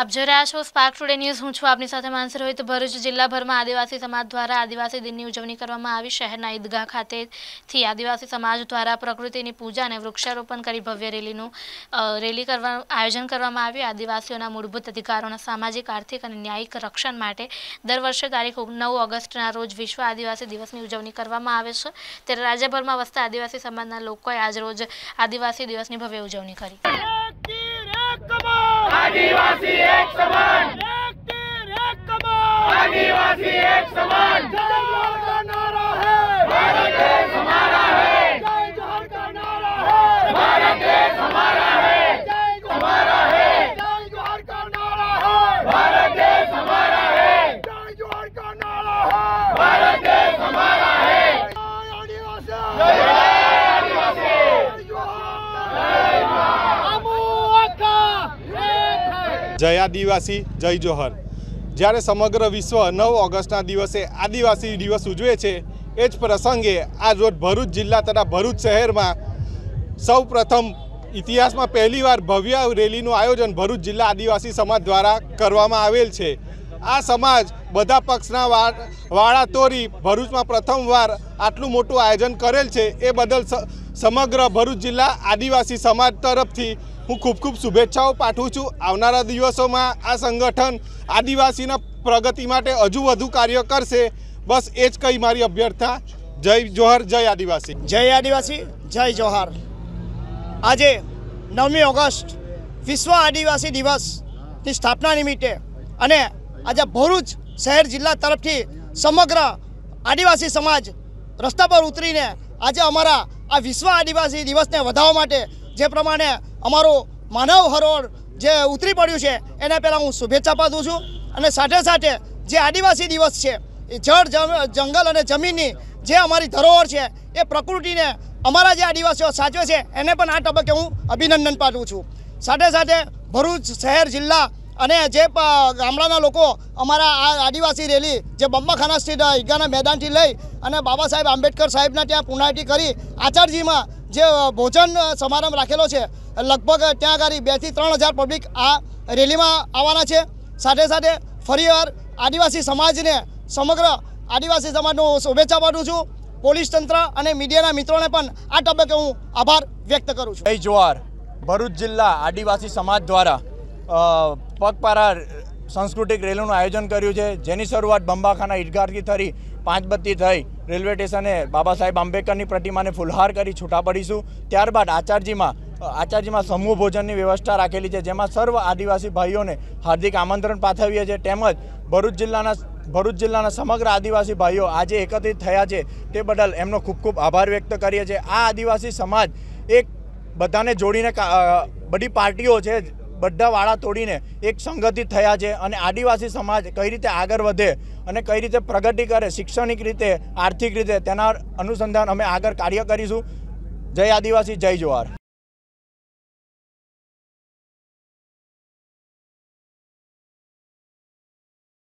આપ જોઈ રહ્યા છો સ્પાર્ક ટુડે ન્યૂઝ હું છું આપની સાથે માનસર હોય તો ભરૂચ જિલ્લાભરમાં આદિવાસી સમાજ દ્વારા આદિવાસી દિનની ઉજવણી કરવામાં આવી શહેરના ઈદગાહ ખાતેથી આદિવાસી સમાજ દ્વારા પ્રકૃતિની પૂજા અને વૃક્ષારોપણ કરી ભવ્ય રેલીનું રેલી કરવાનું આયોજન કરવામાં આવ્યું આદિવાસીઓના મૂળભૂત અધિકારોના સામાજિક આર્થિક અને ન્યાયિક રક્ષણ માટે દર વર્ષે તારીખ નવ ઓગસ્ટના રોજ વિશ્વ આદિવાસી દિવસની ઉજવણી કરવામાં આવે છે ત્યારે રાજ્યભરમાં વસતા આદિવાસી સમાજના લોકોએ આજરોજ આદિવાસી દિવસની ભવ્ય ઉજવણી કરી આદિવાસી એક સમાન જય આદિવાસી જય જોહર જ્યારે સમગ્ર વિશ્વ નવ ઓગસ્ટના દિવસે આદિવાસી દિવસ ઉજવે છે એ જ પ્રસંગે આજરોજ ભરૂચ જિલ્લા તથા ભરૂચ શહેરમાં સૌ ઇતિહાસમાં પહેલીવાર ભવ્ય રેલીનું આયોજન ભરૂચ જિલ્લા આદિવાસી સમાજ દ્વારા કરવામાં આવેલ છે આ સમાજ બધા પક્ષના વાળા તોરી ભરૂચમાં પ્રથમવાર આટલું મોટું આયોજન કરેલ છે એ બદલ સમગ્ર ભરૂચ જિલ્લા આદિવાસી સમાજ તરફથી હું ખૂબ ખૂબ શુભેચ્છાઓ પાઠવું છું આવનારા દિવસોમાં આ સંગઠન આદિવાસીના પ્રગતિ માટે હજુ વધુ કાર્ય કરશે બસ એ જ કઈ મારી અભ્યર્થા જય જોહર જય આદિવાસી જય આદિવાસી જય જોહર આજે નવમી ઓગસ્ટ વિશ્વ આદિવાસી દિવસની સ્થાપના નિમિત્તે અને આજે ભરૂચ શહેર જિલ્લા તરફથી સમગ્ર આદિવાસી સમાજ રસ્તા પર ઉતરીને આજે અમારા આ વિશ્વ આદિવાસી દિવસને વધાવવા માટે જે પ્રમાણે અમારું માનવ હરોળ જે ઉતરી પડ્યું છે એના પહેલાં હું શુભેચ્છા પાઠવું છું અને સાથે સાથે જે આદિવાસી દિવસ છે એ જળ જંગલ અને જમીનની જે અમારી ધરોહર છે એ પ્રકૃતિને અમારા જે આદિવાસીઓ સાચવે છે એને પણ આ તબક્કે હું અભિનંદન પાઠવું છું સાથે સાથે ભરૂચ શહેર જિલ્લા અને જે ગામડાના લોકો અમારા આ આદિવાસી રેલી જે બંબાખાના સ્થિત ઈગાના મેદાનથી લઈ અને બાબા સાહેબ આંબેડકર સાહેબના ત્યાં પુનાટી કરી આચારજીમાં જે ભોજન સમારંભ રાખેલો છે લગભગ ત્યાં આગળ બેથી ત્રણ હજાર પબ્લિક આ રેલીમાં આવવાના છે સાથે સાથે ફરીવાર આદિવાસી સમાજને સમગ્ર આદિવાસી સમાજનું શુભેચ્છા પાઠવું છું પોલીસ તંત્ર અને મીડિયાના મિત્રોને પણ આ તબક્કે હું આભાર વ્યક્ત કરું છું જય જોહાર ભરૂચ જિલ્લા આદિવાસી સમાજ દ્વારા પગપારા સાંસ્કૃતિક રેલીનું આયોજન કર્યું છે જેની શરૂઆત બંબાખાના ઈદગારથી થરી પાંચબત્તી થઈ રેલવે સ્ટેશને બાબા સાહેબ આંબેડકરની પ્રતિમાને ફુલહાર કરી છૂટા પડીશું ત્યારબાદ આચાર્યજીમાં આચાર્યજીમાં સમૂહ ભોજનની વ્યવસ્થા રાખેલી છે જેમાં સર્વ આદિવાસી ભાઈઓને હાર્દિક આમંત્રણ પાઠવીએ છીએ તેમજ ભરૂચ જિલ્લાના ભરૂચ જિલ્લાના સમગ્ર આદિવાસી ભાઈઓ આજે એકત્રિત થયા છે તે બદલ એમનો ખૂબ ખૂબ આભાર વ્યક્ત કરીએ છીએ આ આદિવાસી સમાજ એક બધાને જોડીને બધી પાર્ટીઓ છે બધા વાળા તોડીને એક સંગઠિત થયા છે અને આદિવાસી સમાજ કઈ રીતે આગળ વધે અને કઈ રીતે પ્રગતિ કરે શૈક્ષણિક રીતે આર્થિક રીતે તેના અનુસંધાન અમે આગળ કાર્ય કરીશું જય આદિવાસી જય જુવાર